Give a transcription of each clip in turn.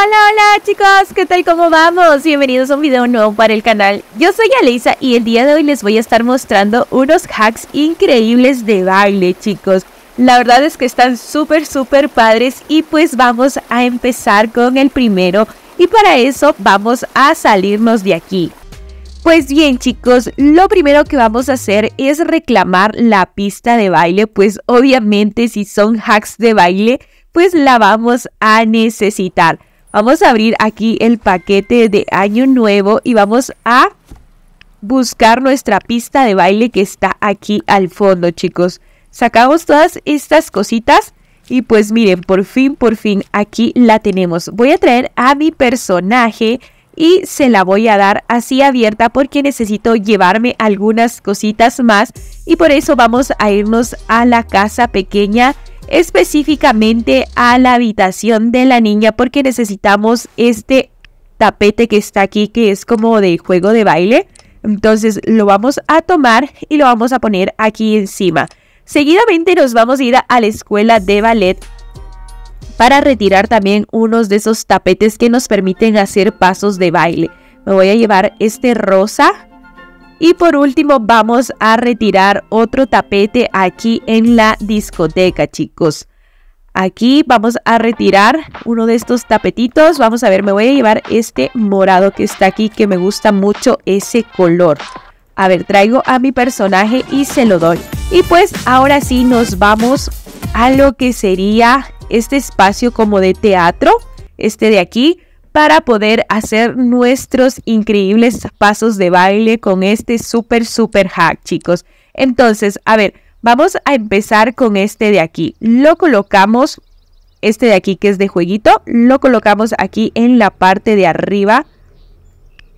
Hola, hola chicos, ¿qué tal? ¿Cómo vamos? Bienvenidos a un video nuevo para el canal. Yo soy Aleisa y el día de hoy les voy a estar mostrando unos hacks increíbles de baile, chicos. La verdad es que están súper, súper padres y pues vamos a empezar con el primero. Y para eso vamos a salirnos de aquí. Pues bien chicos, lo primero que vamos a hacer es reclamar la pista de baile, pues obviamente si son hacks de baile, pues la vamos a necesitar. Vamos a abrir aquí el paquete de Año Nuevo y vamos a buscar nuestra pista de baile que está aquí al fondo, chicos. Sacamos todas estas cositas y pues miren, por fin, por fin, aquí la tenemos. Voy a traer a mi personaje y se la voy a dar así abierta porque necesito llevarme algunas cositas más y por eso vamos a irnos a la casa pequeña específicamente a la habitación de la niña porque necesitamos este tapete que está aquí que es como de juego de baile. Entonces lo vamos a tomar y lo vamos a poner aquí encima. Seguidamente nos vamos a ir a la escuela de ballet para retirar también unos de esos tapetes que nos permiten hacer pasos de baile. Me voy a llevar este rosa y por último vamos a retirar otro tapete aquí en la discoteca chicos. Aquí vamos a retirar uno de estos tapetitos. Vamos a ver, me voy a llevar este morado que está aquí que me gusta mucho ese color. A ver, traigo a mi personaje y se lo doy. Y pues ahora sí nos vamos a lo que sería este espacio como de teatro. Este de aquí para poder hacer nuestros increíbles pasos de baile con este súper, super hack, chicos. Entonces, a ver, vamos a empezar con este de aquí. Lo colocamos, este de aquí que es de jueguito, lo colocamos aquí en la parte de arriba.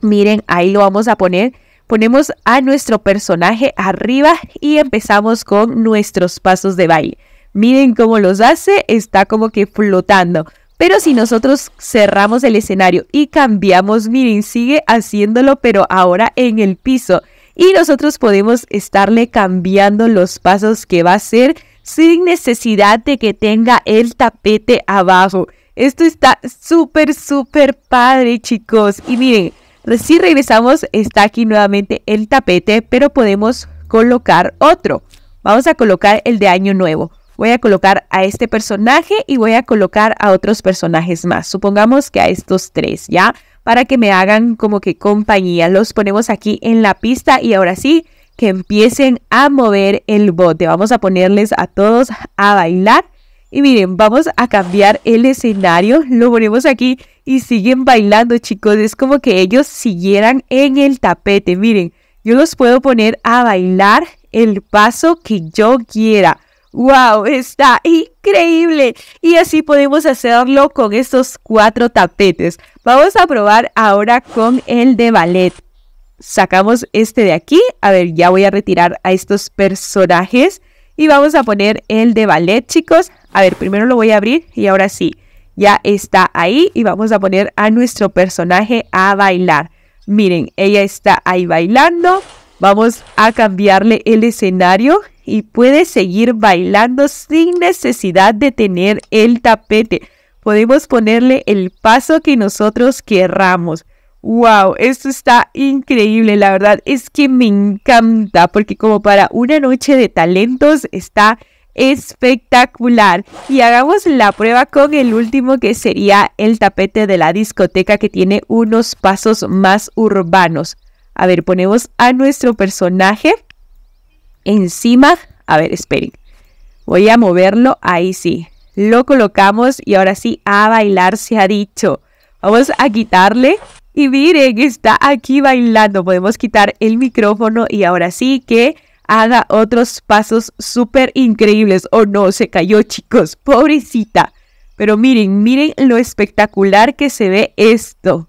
Miren, ahí lo vamos a poner. Ponemos a nuestro personaje arriba y empezamos con nuestros pasos de baile. Miren cómo los hace, está como que flotando. Pero si nosotros cerramos el escenario y cambiamos, miren, sigue haciéndolo, pero ahora en el piso. Y nosotros podemos estarle cambiando los pasos que va a hacer sin necesidad de que tenga el tapete abajo. Esto está súper, súper padre, chicos. Y miren, si regresamos, está aquí nuevamente el tapete, pero podemos colocar otro. Vamos a colocar el de año nuevo voy a colocar a este personaje y voy a colocar a otros personajes más. Supongamos que a estos tres, ¿ya? Para que me hagan como que compañía. Los ponemos aquí en la pista y ahora sí, que empiecen a mover el bote. Vamos a ponerles a todos a bailar. Y miren, vamos a cambiar el escenario, lo ponemos aquí y siguen bailando chicos, es como que ellos siguieran en el tapete, miren, yo los puedo poner a bailar el paso que yo quiera. ¡Wow! Está increíble. Y así podemos hacerlo con estos cuatro tapetes. Vamos a probar ahora con el de ballet. Sacamos este de aquí. A ver, ya voy a retirar a estos personajes. Y vamos a poner el de ballet, chicos. A ver, primero lo voy a abrir y ahora sí. Ya está ahí y vamos a poner a nuestro personaje a bailar. Miren, ella está ahí bailando. Vamos a cambiarle el escenario y puede seguir bailando sin necesidad de tener el tapete. Podemos ponerle el paso que nosotros querramos. ¡Wow! Esto está increíble, la verdad es que me encanta porque como para una noche de talentos está espectacular. Y hagamos la prueba con el último que sería el tapete de la discoteca que tiene unos pasos más urbanos. A ver, ponemos a nuestro personaje encima, a ver, esperen, voy a moverlo, ahí sí, lo colocamos y ahora sí, a bailar se ha dicho. Vamos a quitarle y miren, está aquí bailando. Podemos quitar el micrófono y ahora sí que haga otros pasos súper increíbles. Oh no, se cayó chicos, pobrecita. Pero miren, miren lo espectacular que se ve esto.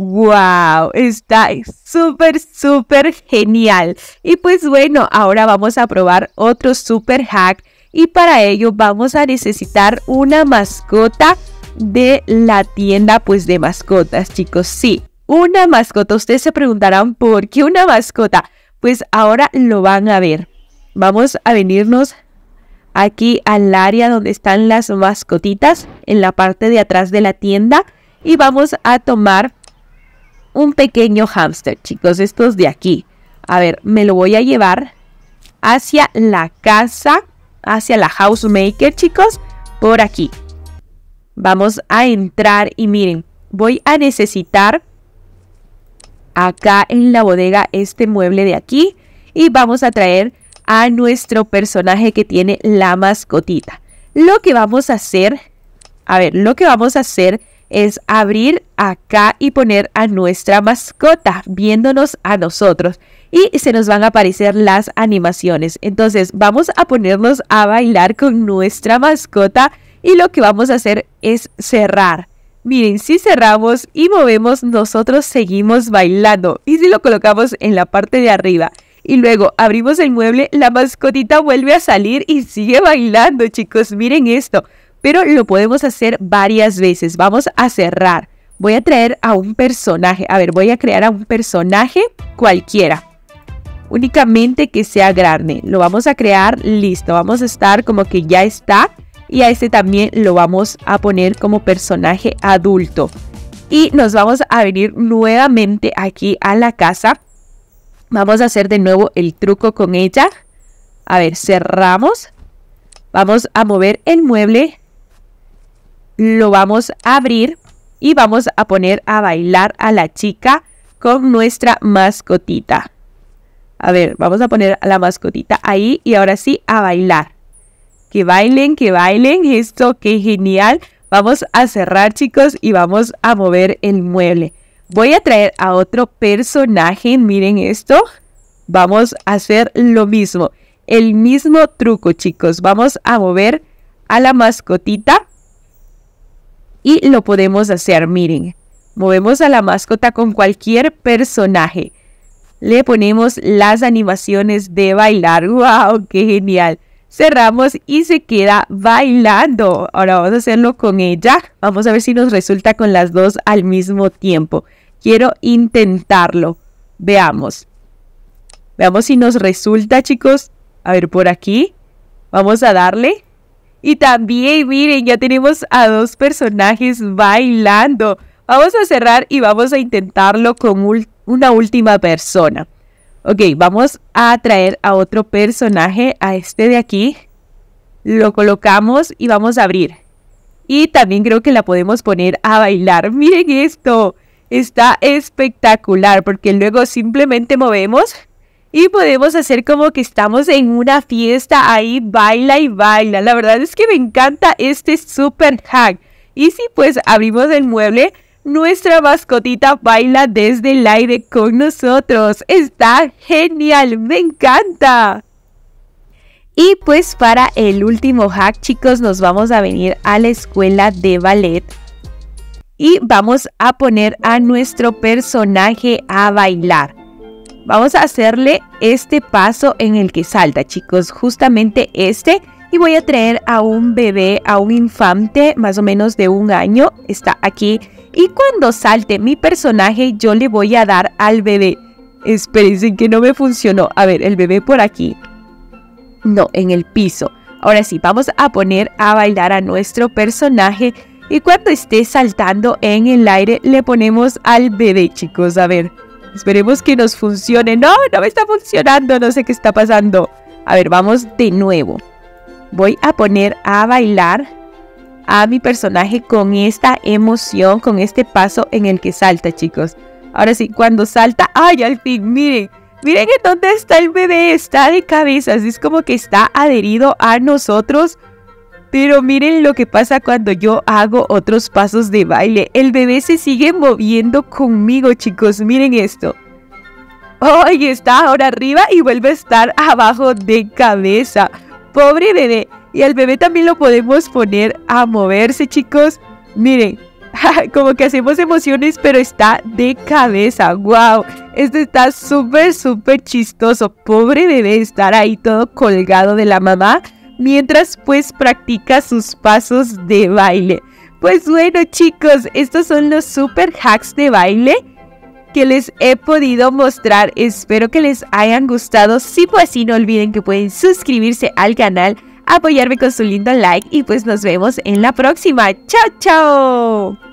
¡Wow! Está súper, súper genial. Y pues bueno, ahora vamos a probar otro super hack. Y para ello vamos a necesitar una mascota de la tienda pues de mascotas, chicos. Sí, una mascota. Ustedes se preguntarán por qué una mascota. Pues ahora lo van a ver. Vamos a venirnos aquí al área donde están las mascotitas en la parte de atrás de la tienda y vamos a tomar un pequeño hámster, chicos, estos de aquí. A ver, me lo voy a llevar hacia la casa, hacia la housemaker, chicos, por aquí. Vamos a entrar y miren, voy a necesitar acá en la bodega este mueble de aquí y vamos a traer a nuestro personaje que tiene la mascotita. Lo que vamos a hacer, a ver, lo que vamos a hacer es abrir acá y poner a nuestra mascota viéndonos a nosotros y se nos van a aparecer las animaciones. Entonces vamos a ponernos a bailar con nuestra mascota y lo que vamos a hacer es cerrar. Miren, si cerramos y movemos, nosotros seguimos bailando. Y si lo colocamos en la parte de arriba y luego abrimos el mueble, la mascotita vuelve a salir y sigue bailando, chicos. Miren esto pero lo podemos hacer varias veces. Vamos a cerrar. Voy a traer a un personaje. A ver, voy a crear a un personaje cualquiera. Únicamente que sea grande. Lo vamos a crear, listo. Vamos a estar como que ya está. Y a este también lo vamos a poner como personaje adulto. Y nos vamos a venir nuevamente aquí a la casa. Vamos a hacer de nuevo el truco con ella. A ver, cerramos. Vamos a mover el mueble lo vamos a abrir y vamos a poner a bailar a la chica con nuestra mascotita. A ver, vamos a poner a la mascotita ahí y ahora sí a bailar. Que bailen, que bailen, esto qué genial. Vamos a cerrar chicos y vamos a mover el mueble. Voy a traer a otro personaje, miren esto. Vamos a hacer lo mismo, el mismo truco chicos. Vamos a mover a la mascotita y lo podemos hacer, miren. Movemos a la mascota con cualquier personaje. Le ponemos las animaciones de bailar. ¡Wow! ¡Qué genial! Cerramos y se queda bailando. Ahora vamos a hacerlo con ella. Vamos a ver si nos resulta con las dos al mismo tiempo. Quiero intentarlo. Veamos. Veamos si nos resulta, chicos. A ver, por aquí. Vamos a darle. Y también, miren, ya tenemos a dos personajes bailando. Vamos a cerrar y vamos a intentarlo con una última persona. Ok, vamos a traer a otro personaje, a este de aquí. Lo colocamos y vamos a abrir. Y también creo que la podemos poner a bailar. Miren esto. Está espectacular porque luego simplemente movemos y podemos hacer como que estamos en una fiesta ahí, baila y baila. La verdad es que me encanta este super hack. Y si pues abrimos el mueble, nuestra mascotita baila desde el aire con nosotros. Está genial, me encanta. Y pues para el último hack chicos nos vamos a venir a la escuela de ballet y vamos a poner a nuestro personaje a bailar. Vamos a hacerle este paso en el que salta, chicos, justamente este. Y voy a traer a un bebé, a un infante, más o menos de un año, está aquí. Y cuando salte mi personaje, yo le voy a dar al bebé. Espérense que no me funcionó. A ver, el bebé por aquí. No, en el piso. Ahora sí, vamos a poner a bailar a nuestro personaje. Y cuando esté saltando en el aire, le ponemos al bebé, chicos. A ver. Esperemos que nos funcione. No, no me está funcionando, no sé qué está pasando. A ver, vamos de nuevo. Voy a poner a bailar a mi personaje con esta emoción, con este paso en el que salta, chicos. Ahora sí, cuando salta, ay, al fin, miren, miren en dónde está el bebé, está de cabezas, es como que está adherido a nosotros pero miren lo que pasa cuando yo hago otros pasos de baile. El bebé se sigue moviendo conmigo, chicos. Miren esto. Oh, está ahora arriba y vuelve a estar abajo de cabeza. Pobre bebé. Y al bebé también lo podemos poner a moverse, chicos. Miren, como que hacemos emociones, pero está de cabeza. ¡Wow! Esto está súper, súper chistoso. Pobre bebé estar ahí todo colgado de la mamá mientras pues practica sus pasos de baile. Pues bueno chicos, estos son los super hacks de baile que les he podido mostrar. Espero que les hayan gustado. Si fue así, no olviden que pueden suscribirse al canal, apoyarme con su lindo like y pues nos vemos en la próxima. ¡Chao, chao!